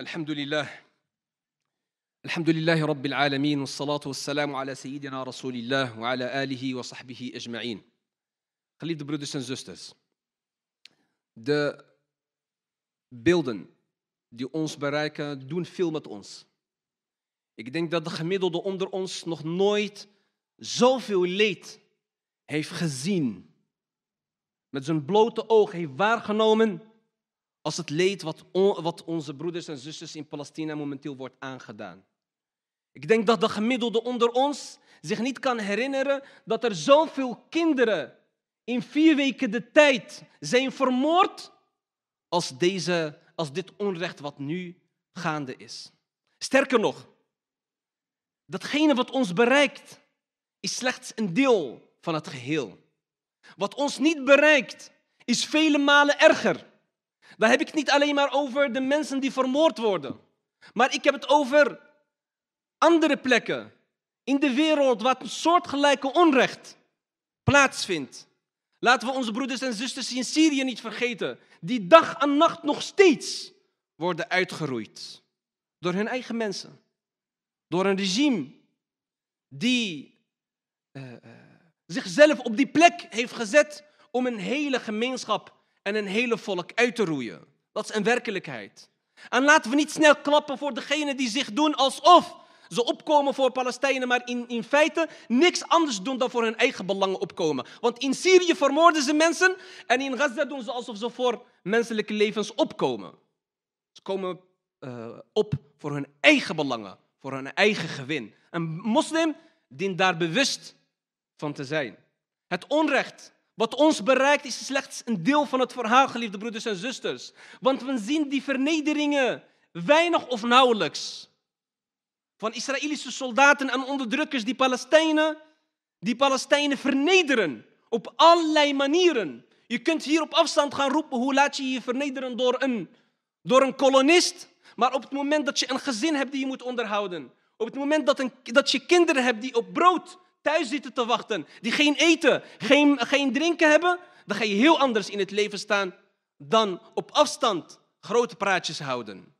Alhamdulillah, Alhamdulillah, Rabbil alamin رب العالمين والصلاة والسلام على Rasoolillah wa الله وعلى wa وصحبه أجمعين Geliefde broeders en zusters, de beelden die ons bereiken doen veel met ons. Ik denk dat de gemiddelde onder ons nog nooit zoveel leed heeft gezien. Met zijn blote oog heeft waargenomen als het leed wat, wat onze broeders en zusters in Palestina momenteel wordt aangedaan. Ik denk dat de gemiddelde onder ons zich niet kan herinneren dat er zoveel kinderen in vier weken de tijd zijn vermoord als, deze, als dit onrecht wat nu gaande is. Sterker nog, datgene wat ons bereikt is slechts een deel van het geheel. Wat ons niet bereikt is vele malen erger. Dan heb ik het niet alleen maar over de mensen die vermoord worden. Maar ik heb het over andere plekken in de wereld waar een soortgelijke onrecht plaatsvindt. Laten we onze broeders en zusters in Syrië niet vergeten, die dag en nacht nog steeds worden uitgeroeid door hun eigen mensen, door een regime die eh, eh, zichzelf op die plek heeft gezet om een hele gemeenschap en een hele volk uit te roeien. Dat is een werkelijkheid. En laten we niet snel klappen voor degenen die zich doen alsof ze opkomen voor Palestijnen, maar in, in feite niks anders doen dan voor hun eigen belangen opkomen. Want in Syrië vermoorden ze mensen en in Gaza doen ze alsof ze voor menselijke levens opkomen. Ze komen eh, op voor hun eigen belangen, voor hun eigen gewin. Een moslim dient daar bewust van te zijn. Het onrecht wat ons bereikt is slechts een deel van het verhaal, geliefde broeders en zusters. Want we zien die vernederingen weinig of nauwelijks. Van Israëlische soldaten en onderdrukkers die Palestijnen, die Palestijnen vernederen op allerlei manieren. Je kunt hier op afstand gaan roepen hoe laat je je vernederen door een, door een kolonist. Maar op het moment dat je een gezin hebt die je moet onderhouden, op het moment dat, een, dat je kinderen hebt die op brood thuis zitten te wachten, die geen eten, geen, geen drinken hebben, dan ga je heel anders in het leven staan dan op afstand grote praatjes houden.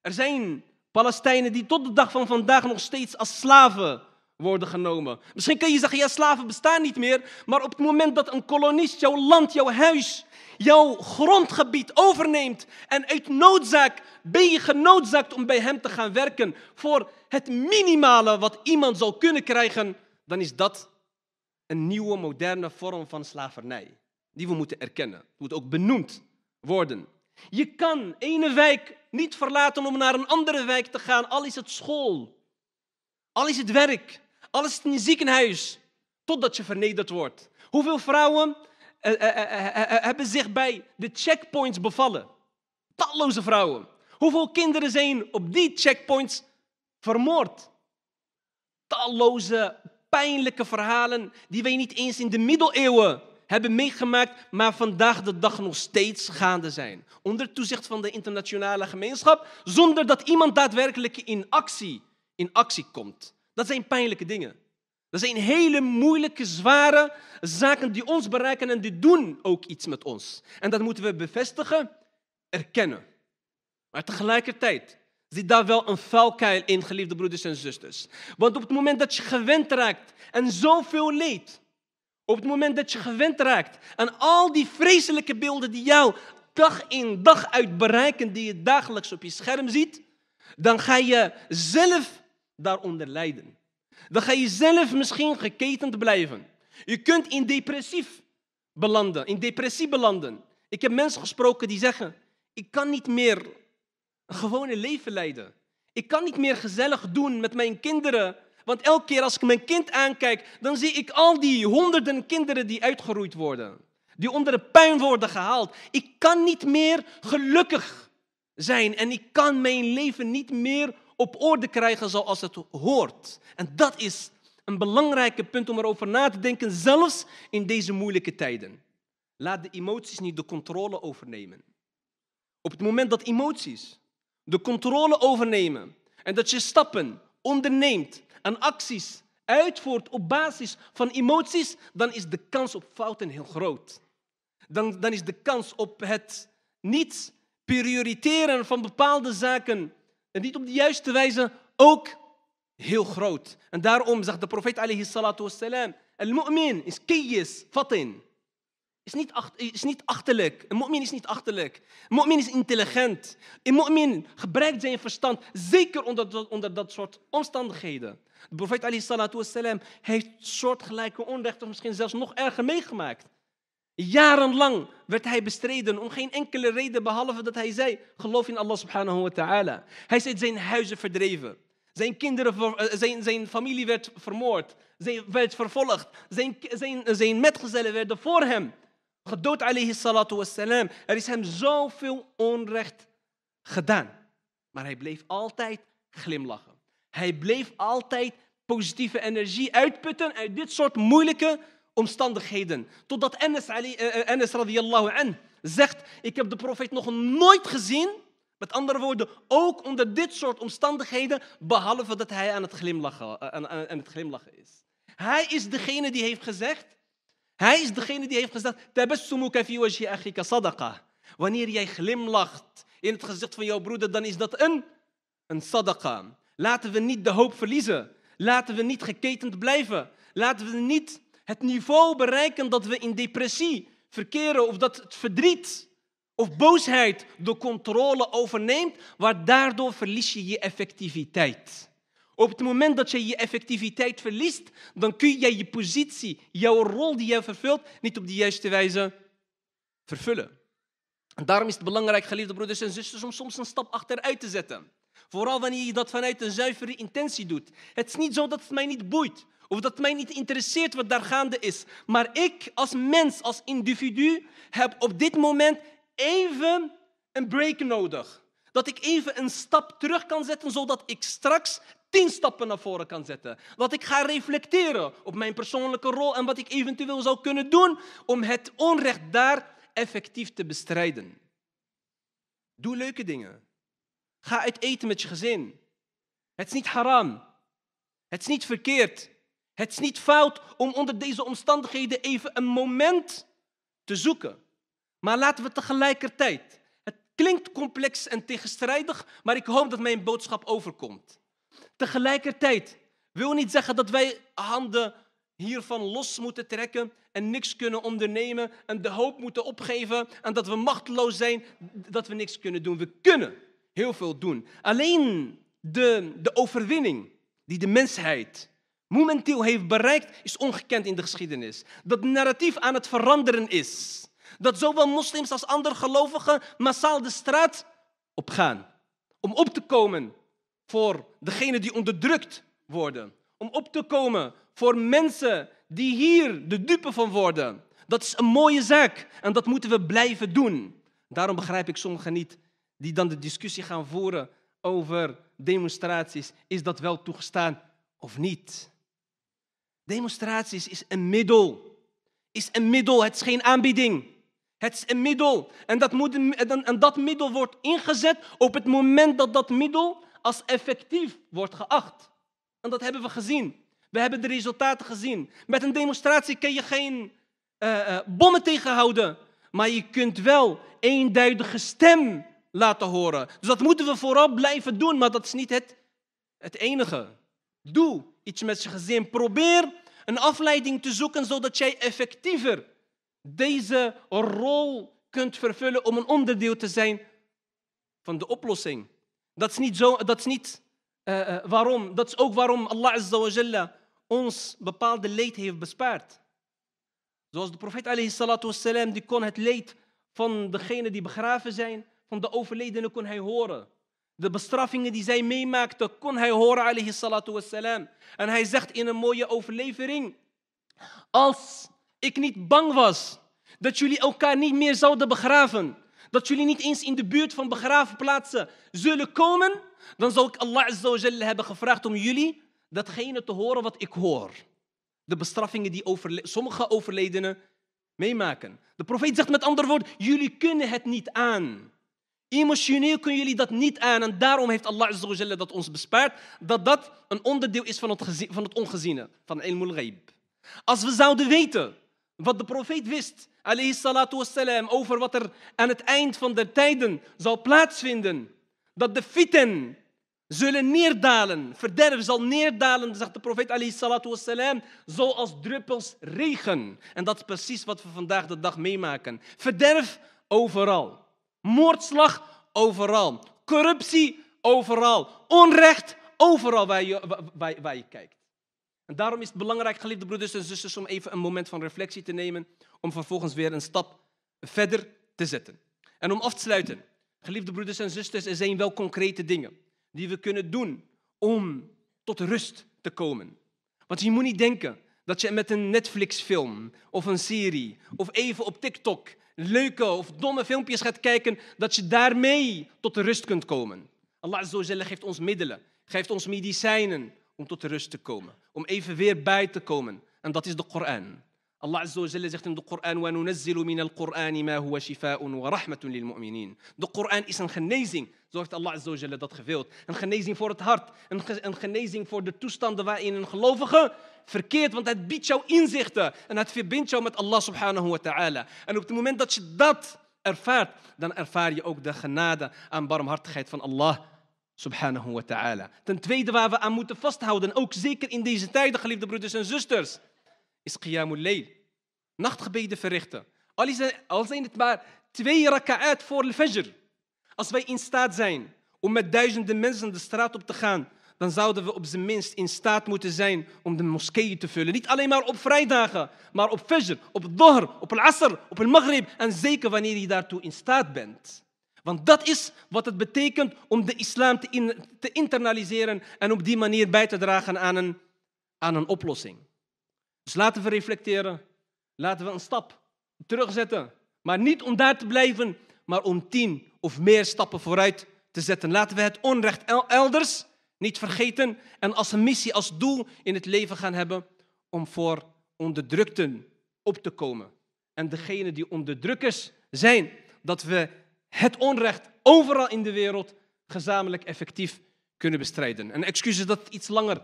Er zijn Palestijnen die tot de dag van vandaag nog steeds als slaven worden genomen. Misschien kun je zeggen, ja, slaven bestaan niet meer, maar op het moment dat een kolonist jouw land, jouw huis, jouw grondgebied overneemt en uit noodzaak ben je genoodzaakt om bij hem te gaan werken voor het minimale wat iemand zal kunnen krijgen, dan is dat een nieuwe, moderne vorm van slavernij. Die we moeten erkennen. Het moet ook benoemd worden. Je kan ene wijk niet verlaten om naar een andere wijk te gaan, al is het school, al is het werk, al is het een ziekenhuis, totdat je vernederd wordt. Hoeveel vrouwen eh, eh, eh, hebben zich bij de checkpoints bevallen? Talloze vrouwen. Hoeveel kinderen zijn op die checkpoints vermoord? Talloze pijnlijke verhalen die wij niet eens in de middeleeuwen hebben meegemaakt, maar vandaag de dag nog steeds gaande zijn. Onder toezicht van de internationale gemeenschap, zonder dat iemand daadwerkelijk in actie, in actie komt. Dat zijn pijnlijke dingen. Dat zijn hele moeilijke, zware zaken die ons bereiken en die doen ook iets met ons. En dat moeten we bevestigen, erkennen. Maar tegelijkertijd zit daar wel een valkuil in, geliefde broeders en zusters. Want op het moment dat je gewend raakt aan zoveel leed, op het moment dat je gewend raakt aan al die vreselijke beelden die jou dag in dag uit bereiken, die je dagelijks op je scherm ziet, dan ga je zelf daaronder lijden. Dan ga je zelf misschien geketend blijven. Je kunt in depressief belanden, in depressie belanden. Ik heb mensen gesproken die zeggen: ik kan niet meer gewone leven leiden. Ik kan niet meer gezellig doen met mijn kinderen. Want elke keer als ik mijn kind aankijk, dan zie ik al die honderden kinderen die uitgeroeid worden. Die onder de puin worden gehaald. Ik kan niet meer gelukkig zijn. En ik kan mijn leven niet meer op orde krijgen zoals het hoort. En dat is een belangrijke punt om erover na te denken, zelfs in deze moeilijke tijden. Laat de emoties niet de controle overnemen. Op het moment dat emoties de controle overnemen en dat je stappen onderneemt en acties uitvoert op basis van emoties, dan is de kans op fouten heel groot. Dan, dan is de kans op het niet prioriteren van bepaalde zaken en niet op de juiste wijze ook heel groot. En daarom zegt de profeet alayhi salatu wassalam, al-mu'min is kiyis, fatin is niet, achter, is niet achterlijk. Een mu'min is niet achterlijk. Een mu'min is intelligent. Een mu'min gebruikt zijn verstand, zeker onder, onder dat soort omstandigheden. De profeet Ali Salatu heeft soortgelijke onrecht, of misschien zelfs nog erger meegemaakt. Jarenlang werd hij bestreden om geen enkele reden behalve dat hij zei: geloof in Allah subhanahu wa ta'ala. Hij zei zijn huizen verdreven. Zijn, kinderen, eh, zijn, zijn familie werd vermoord. Zijn werd vervolgd. Zijn, zijn, zijn metgezellen werden voor hem gedood, alayhi salatu wassalam. Er is hem zoveel onrecht gedaan. Maar hij bleef altijd glimlachen. Hij bleef altijd positieve energie uitputten uit dit soort moeilijke omstandigheden. Totdat Enes, Ali, uh, Enes an zegt, ik heb de profeet nog nooit gezien. Met andere woorden, ook onder dit soort omstandigheden, behalve dat hij aan het glimlachen, en eh, aan het glimlachen is. Hij is degene die heeft gezegd, hij is degene die heeft gezegd: Wanneer jij glimlacht in het gezicht van jouw broeder, dan is dat een, een sadaqa. Laten we niet de hoop verliezen. Laten we niet geketend blijven. Laten we niet het niveau bereiken dat we in depressie verkeren of dat het verdriet of boosheid de controle overneemt, waar daardoor verlies je je effectiviteit. Op het moment dat je je effectiviteit verliest, dan kun jij je positie, jouw rol die jij vervult, niet op de juiste wijze vervullen. En daarom is het belangrijk, geliefde broeders en zusters, om soms een stap achteruit te zetten. Vooral wanneer je dat vanuit een zuivere intentie doet. Het is niet zo dat het mij niet boeit of dat het mij niet interesseert wat daar gaande is. Maar ik als mens, als individu, heb op dit moment even een break nodig. Dat ik even een stap terug kan zetten, zodat ik straks tien stappen naar voren kan zetten. Wat ik ga reflecteren op mijn persoonlijke rol en wat ik eventueel zou kunnen doen om het onrecht daar effectief te bestrijden. Doe leuke dingen. Ga uit eten met je gezin. Het is niet haram. Het is niet verkeerd. Het is niet fout om onder deze omstandigheden even een moment te zoeken. Maar laten we tegelijkertijd. Het klinkt complex en tegenstrijdig, maar ik hoop dat mijn boodschap overkomt. Tegelijkertijd wil niet zeggen dat wij handen hiervan los moeten trekken en niks kunnen ondernemen en de hoop moeten opgeven en dat we machteloos zijn, dat we niks kunnen doen. We kunnen heel veel doen. Alleen de, de overwinning die de mensheid momenteel heeft bereikt, is ongekend in de geschiedenis. Dat narratief aan het veranderen is. Dat zowel moslims als andere gelovigen massaal de straat op gaan om op te komen voor degenen die onderdrukt worden. Om op te komen voor mensen die hier de dupe van worden. Dat is een mooie zaak en dat moeten we blijven doen. Daarom begrijp ik sommigen niet die dan de discussie gaan voeren over demonstraties. Is dat wel toegestaan of niet? Demonstraties is een middel. Is een middel, het is geen aanbieding. Het is een middel. En dat, moet, en dat middel wordt ingezet op het moment dat dat middel als effectief wordt geacht. En dat hebben we gezien. We hebben de resultaten gezien. Met een demonstratie kun je geen eh, eh, bommen tegenhouden, maar je kunt wel eenduidige stem laten horen. Dus dat moeten we vooral blijven doen, maar dat is niet het, het enige. Doe iets met je gezin. Probeer een afleiding te zoeken zodat jij effectiever deze rol kunt vervullen om een onderdeel te zijn van de oplossing. Dat is niet, zo, dat is niet eh, eh, waarom. Dat is ook waarom Allah Azza wa Jalla ons bepaalde leed heeft bespaard. Zoals de profeet alayhi salatu die kon het leed van degene die begraven zijn, van de overledenen kon hij horen. De bestraffingen die zij meemaakte, kon hij horen alayhi salatu wassalam. En hij zegt in een mooie overlevering, als ik niet bang was dat jullie elkaar niet meer zouden begraven, dat jullie niet eens in de buurt van begraafplaatsen zullen komen, dan zal ik Allah Azza hebben gevraagd om jullie datgene te horen wat ik hoor. De bestraffingen die sommige overledenen meemaken. De profeet zegt met andere woorden, jullie kunnen het niet aan. Emotioneel kunnen jullie dat niet aan en daarom heeft Allah Azza dat ons bespaard, dat dat een onderdeel is van het, van het ongeziene, van ilmul ghaib. Als we zouden weten wat de profeet wist salatu wassalam, over wat er aan het eind van de tijden zal plaatsvinden. Dat de fiten zullen neerdalen, verderf zal neerdalen, zegt de profeet salatu wassalam, zoals druppels regen. En dat is precies wat we vandaag de dag meemaken. Verderf overal, moordslag overal, corruptie overal, onrecht overal waar je, waar je kijkt. En daarom is het belangrijk, geliefde broeders en zusters, om even een moment van reflectie te nemen om vervolgens weer een stap verder te zetten. En om af te sluiten, geliefde broeders en zusters, er zijn wel concrete dingen die we kunnen doen om tot rust te komen. Want je moet niet denken dat je met een Netflix-film of een serie of even op TikTok leuke of domme filmpjes gaat kijken, dat je daarmee tot rust kunt komen. Allah Azza geeft ons middelen, geeft ons medicijnen om tot rust te komen, om even weer bij te komen. En dat is de Koran. Allah Azza wa Jalla zegt in de Koran: وَنُنَزِّلُ مِنَ الْقُرْآنِ مَا هُوَ شِفَاءٌ وَرَحْمَةٌ لِلْمُؤْمِنِينَ De Koran is een genezing, zo heeft Allah Azza wa Jalla dat gewild. Een genezing voor het hart, een, een genezing voor de toestanden waarin een gelovige verkeert, want het biedt jou inzichten en het verbindt jou met Allah subhanahu wa ta'ala. En op het moment dat je dat ervaart, dan ervaar je ook de genade en barmhartigheid van Allah subhanahu wa ta'ala. Ten tweede waar we aan moeten vasthouden, ook zeker in deze tijden, geliefde broeders en zusters is Qiyamul Layl. Nachtgebeden verrichten. Al, is, al zijn het maar twee raka'at voor de fajr. Als wij in staat zijn om met duizenden mensen de straat op te gaan, dan zouden we op zijn minst in staat moeten zijn om de moskeeën te vullen. Niet alleen maar op vrijdagen, maar op fajr, op dhuhr, op al-asr, op al maghrib en zeker wanneer je daartoe in staat bent. Want dat is wat het betekent om de islam te, te internaliseren en op die manier bij te dragen aan een, aan een oplossing. Dus laten we reflecteren. Laten we een stap terugzetten. Maar niet om daar te blijven, maar om tien of meer stappen vooruit te zetten. Laten we het onrecht elders niet vergeten en als een missie, als doel in het leven gaan hebben om voor onderdrukten op te komen. En degene die onderdrukkers zijn, dat we het onrecht overal in de wereld gezamenlijk effectief kunnen bestrijden. En excuses dat het iets langer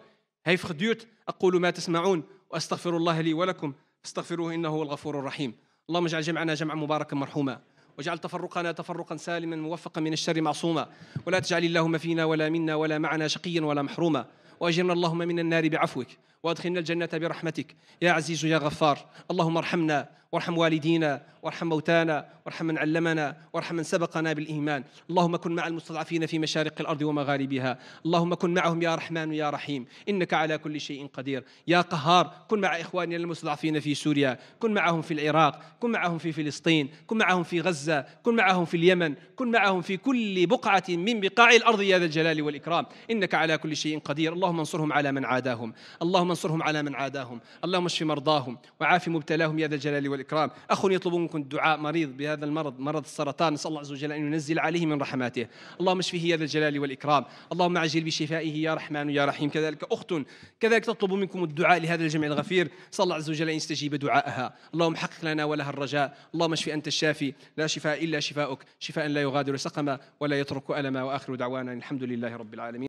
هيف خديوت أقول ما تسمعون وأستغفر الله لي ولكم فاستغفروه إنه هو الغفور الرحيم اللهم اجعل جمعنا جمعا مباركا مرحوما واجعل تفرقنا تفرقا سالما موفقا من الشر معصوما ولا تجعل اللهم فينا ولا منا ولا معنا شقيا ولا محروما واجرنا اللهم من النار بعفوك وادخلنا الجنة برحمتك يا عزيز يا غفار اللهم ارحمنا وارحم والدينا وارحم موتانا وارحم من علمنا وارحم من سبقنا بالإيمان اللهم كن مع المستضعفين في مشارق الأرض ومغاربها اللهم كن معهم يا رحمن يا رحيم إنك على كل شيء قدير يا قهار كن مع إخواننا المستضعفين في سوريا كن معهم في العراق كن معهم في فلسطين كن معهم في غزة كن معهم في اليمن كن معهم في كل بقعة من بقاع الأرض يا ذا الجلال والإكرام إنك على كل شيء قدير اللهم انصرهم على من عاداهم اللهم انصرهم على من عاداهم اللهم اشف مرضاهم وعاف مبتلاهم يا ذا الجلال والإكرام والإكرام أخ يطلب منكم الدعاء مريض بهذا المرض مرض السرطان نسأل الله عز وجل أن ينزل عليه من رحماته اللهم اشفه يا ذا الجلال والإكرام اللهم عجل بشفائه يا رحمن يا رحيم كذلك أخت كذلك تطلب منكم الدعاء لهذا الجمع الغفير صلى الله عز وجل أن يستجيب دعائها اللهم حقق لنا ولها الرجاء اللهم اشف أنت الشافي لا شفاء إلا شفاؤك شفاء لا يغادر سقما ولا يترك ألما وآخر دعوانا الحمد لله رب العالمين